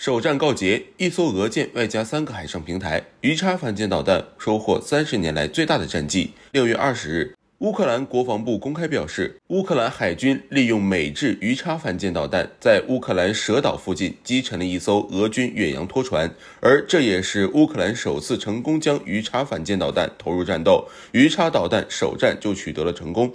首战告捷，一艘俄舰外加三个海上平台，鱼叉反舰导弹收获三十年来最大的战绩。六月二十日，乌克兰国防部公开表示，乌克兰海军利用美制鱼叉反舰导弹，在乌克兰蛇岛附近击沉了一艘俄军远洋拖船，而这也是乌克兰首次成功将鱼叉反舰导弹投入战斗。鱼叉导弹首战就取得了成功。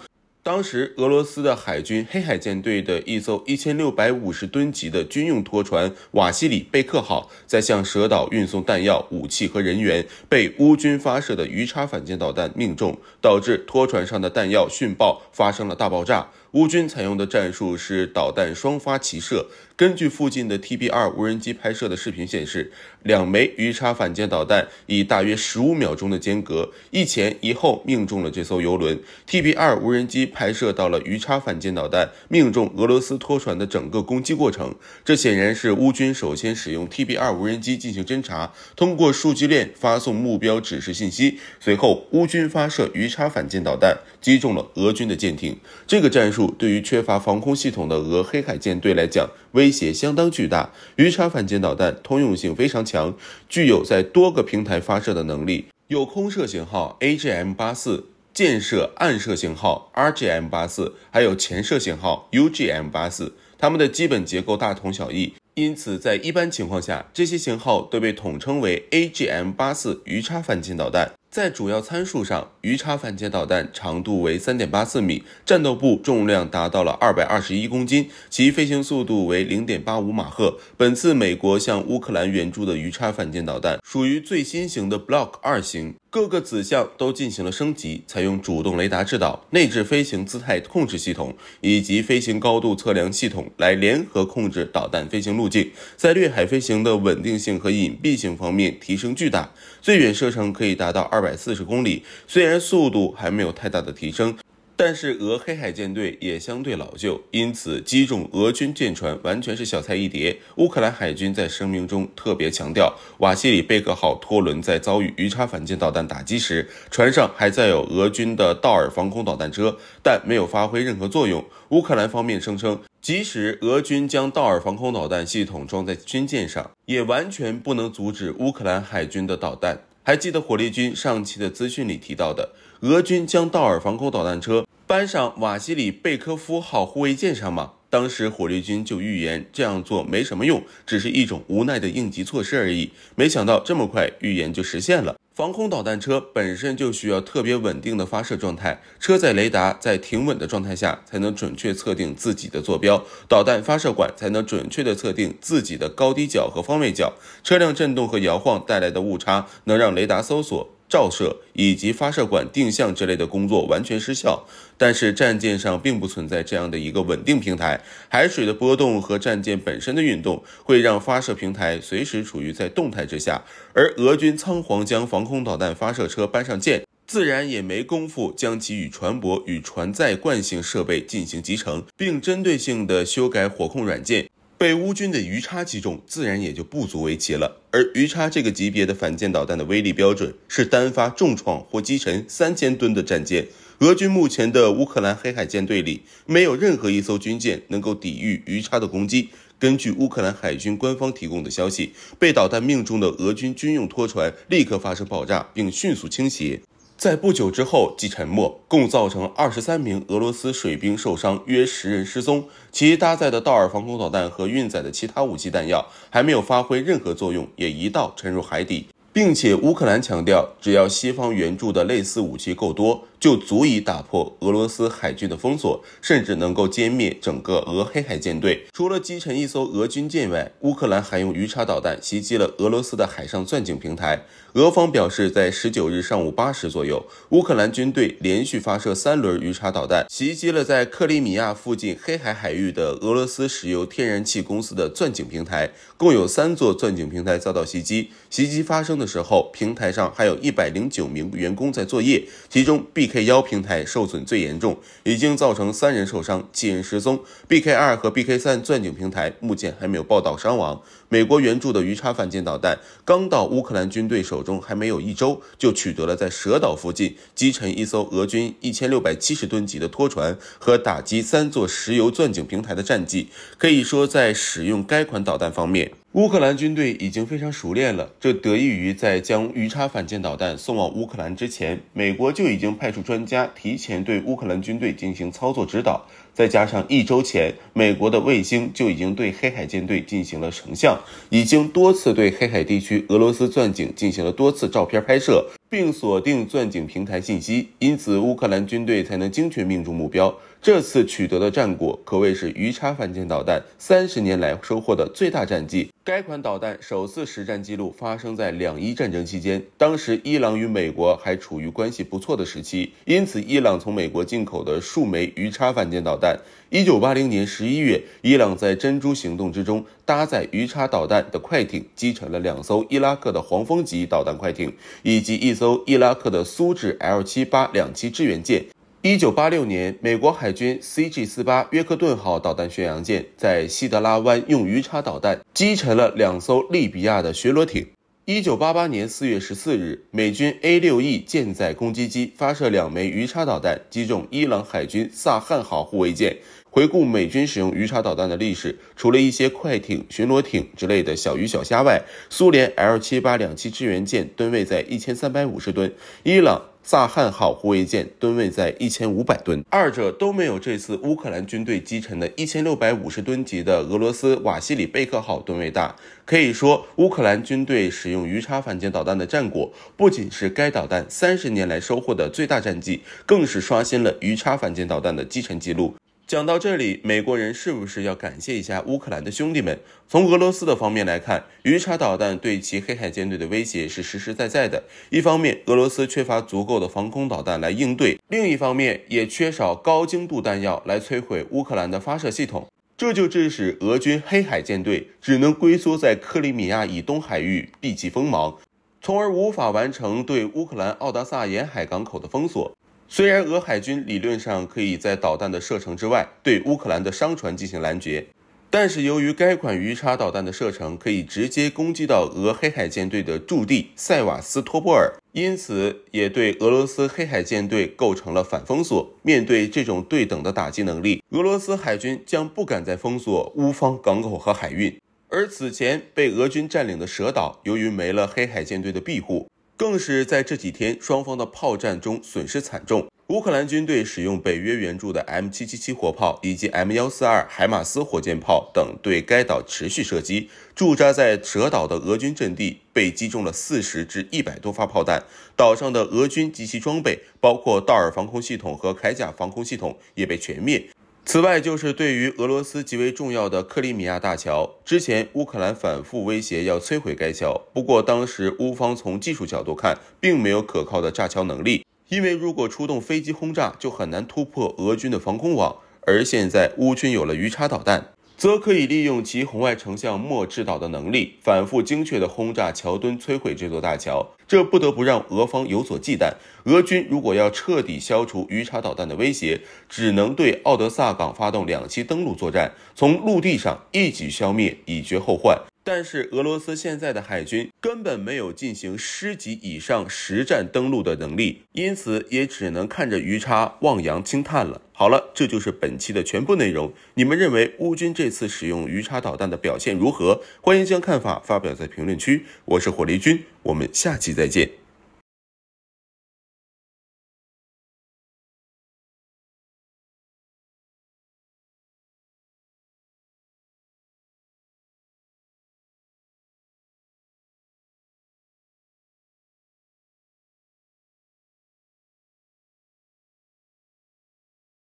当时，俄罗斯的海军黑海舰队的一艘一千六百五十吨级的军用拖船“瓦西里·贝克号”在向蛇岛运送弹药、武器和人员，被乌军发射的鱼叉反舰导弹命中，导致拖船上的弹药殉爆发生了大爆炸。乌军采用的战术是导弹双发齐射。根据附近的 t b 2无人机拍摄的视频显示，两枚鱼叉反舰导弹以大约十五秒钟的间隔，一前一后命中了这艘游轮。t b 2无人机拍摄到了鱼叉反舰导弹命中俄罗斯拖船的整个攻击过程。这显然是乌军首先使用 t b 2无人机进行侦察，通过数据链发送目标指示信息，随后乌军发射鱼叉反舰导弹。击中了俄军的舰艇，这个战术对于缺乏防空系统的俄黑海舰队来讲威胁相当巨大。鱼叉反舰导弹通用性非常强，具有在多个平台发射的能力，有空射型号 A G M 八四、建射暗射型号 R G M 八四，还有潜射型号 U G M 八四，它们的基本结构大同小异，因此在一般情况下，这些型号都被统称为 A G M 八四鱼叉反舰导弹。在主要参数上，鱼叉反舰导弹长度为三点八四米，战斗部重量达到了二百二十一公斤，其飞行速度为零点八五马赫。本次美国向乌克兰援助的鱼叉反舰导弹属于最新型的 Block 二型，各个子项都进行了升级，采用主动雷达制导、内置飞行姿态控制系统以及飞行高度测量系统来联合控制导弹飞行路径，在掠海飞行的稳定性和隐蔽性方面提升巨大，最远射程可以达到二。百四十公里，虽然速度还没有太大的提升，但是俄黑海舰队也相对老旧，因此击中俄军舰船完全是小菜一碟。乌克兰海军在声明中特别强调，瓦西里贝克号拖轮在遭遇鱼叉反舰导弹打击时，船上还载有俄军的道尔防空导弹车，但没有发挥任何作用。乌克兰方面声称，即使俄军将道尔防空导弹系统装在军舰上，也完全不能阻止乌克兰海军的导弹。还记得火力军上期的资讯里提到的，俄军将道尔防空导弹车搬上瓦西里贝科夫号护卫舰上吗？当时火力军就预言这样做没什么用，只是一种无奈的应急措施而已。没想到这么快预言就实现了。防空导弹车本身就需要特别稳定的发射状态，车载雷达在停稳的状态下才能准确测定自己的坐标，导弹发射管才能准确的测定自己的高低角和方位角。车辆震动和摇晃带来的误差能让雷达搜索。照射以及发射管定向之类的工作完全失效，但是战舰上并不存在这样的一个稳定平台，海水的波动和战舰本身的运动会让发射平台随时处于在动态之下，而俄军仓皇将防空导弹发射车搬上舰，自然也没工夫将其与船舶与船载惯性设备进行集成，并针对性的修改火控软件。被乌军的鱼叉击中，自然也就不足为奇了。而鱼叉这个级别的反舰导弹的威力标准是单发重创或击沉三千吨的战舰。俄军目前的乌克兰黑海舰队里，没有任何一艘军舰能够抵御鱼叉的攻击。根据乌克兰海军官方提供的消息，被导弹命中的俄军军用拖船立刻发生爆炸，并迅速倾斜。在不久之后即沉没，共造成二十三名俄罗斯水兵受伤，约十人失踪。其搭载的道尔防空导弹和运载的其他武器弹药还没有发挥任何作用，也一道沉入海底。并且乌克兰强调，只要西方援助的类似武器够多。就足以打破俄罗斯海军的封锁，甚至能够歼灭整个俄黑海舰队。除了击沉一艘俄军舰外，乌克兰还用鱼叉导弹袭击了俄罗斯的海上钻井平台。俄方表示，在十九日上午八时左右，乌克兰军队连续发射三轮鱼叉导弹，袭击了在克里米亚附近黑海海域的俄罗斯石油天然气公司的钻井平台，共有三座钻井平台遭到袭击。袭击发生的时候，平台上还有一百零九名员工在作业，其中避开。K 幺平台受损最严重，已经造成三人受伤，七人失踪。B K 二和 B K 三钻井平台目前还没有报道伤亡。美国援助的鱼叉反舰导弹刚到乌克兰军队手中还没有一周，就取得了在蛇岛附近击沉一艘俄军一千六百七十吨级的拖船和打击三座石油钻井平台的战绩。可以说，在使用该款导弹方面。乌克兰军队已经非常熟练了，这得益于在将鱼叉反舰导弹送往乌克兰之前，美国就已经派出专家提前对乌克兰军队进行操作指导。再加上一周前，美国的卫星就已经对黑海舰队进行了成像，已经多次对黑海地区俄罗斯钻井进行了多次照片拍摄，并锁定钻井平台信息，因此乌克兰军队才能精确命中目标。这次取得的战果可谓是鱼叉反舰导弹三十年来收获的最大战绩。该款导弹首次实战记录发生在两伊战争期间，当时伊朗与美国还处于关系不错的时期，因此伊朗从美国进口的数枚鱼叉反舰导弹。一九八零年十一月，伊朗在珍珠行动之中，搭载鱼叉导弹的快艇击沉了两艘伊拉克的黄蜂级导弹快艇，以及一艘伊拉克的苏制 L 七八两栖支援舰。一九八六年，美国海军 CG 四八约克顿号导弹巡洋舰在西德拉湾用鱼叉导弹击沉了两艘利比亚的巡逻艇。一九八八年四月十四日，美军 A 六 E 舰载攻击机发射两枚鱼叉导弹，击中伊朗海军萨汉号护卫舰。回顾美军使用鱼叉导弹的历史，除了一些快艇、巡逻艇之类的小鱼小虾外，苏联 L 七八两栖支援舰吨位在一千三百五十吨，伊朗。萨汉号护卫舰吨位在一千五百吨，二者都没有这次乌克兰军队击沉的一千六百五十吨级的俄罗斯瓦西里贝克号吨位大。可以说，乌克兰军队使用鱼叉反舰导弹的战果，不仅是该导弹三十年来收获的最大战绩，更是刷新了鱼叉反舰导弹的击沉记录。讲到这里，美国人是不是要感谢一下乌克兰的兄弟们？从俄罗斯的方面来看，鱼叉导弹对其黑海舰队的威胁是实实在在的。一方面，俄罗斯缺乏足够的防空导弹来应对；另一方面，也缺少高精度弹药来摧毁乌克兰的发射系统。这就致使俄军黑海舰队只能龟缩在克里米亚以东海域避其锋芒，从而无法完成对乌克兰奥达萨沿海港口的封锁。虽然俄海军理论上可以在导弹的射程之外对乌克兰的商船进行拦截，但是由于该款鱼叉导弹的射程可以直接攻击到俄黑海舰队的驻地塞瓦斯托波尔，因此也对俄罗斯黑海舰队构成了反封锁。面对这种对等的打击能力，俄罗斯海军将不敢再封锁乌方港口和海运。而此前被俄军占领的蛇岛，由于没了黑海舰队的庇护，更是在这几天双方的炮战中损失惨重。乌克兰军队使用北约援助的 M777 火炮以及 M142 海马斯火箭炮等对该岛持续射击，驻扎在蛇岛的俄军阵地被击中了四十至一百多发炮弹，岛上的俄军及其装备，包括道尔防空系统和铠甲防空系统，也被全灭。此外，就是对于俄罗斯极为重要的克里米亚大桥，之前乌克兰反复威胁要摧毁该桥，不过当时乌方从技术角度看，并没有可靠的炸桥能力，因为如果出动飞机轰炸，就很难突破俄军的防空网，而现在乌军有了鱼叉导弹。则可以利用其红外成像末制导的能力，反复精确地轰炸桥墩，摧毁这座大桥。这不得不让俄方有所忌惮。俄军如果要彻底消除鱼叉导弹的威胁，只能对奥德萨港发动两栖登陆作战，从陆地上一举消灭，以绝后患。但是俄罗斯现在的海军根本没有进行师级以上实战登陆的能力，因此也只能看着鱼叉望洋兴叹了。好了，这就是本期的全部内容。你们认为乌军这次使用鱼叉导弹的表现如何？欢迎将看法发表在评论区。我是火力军，我们下期再见。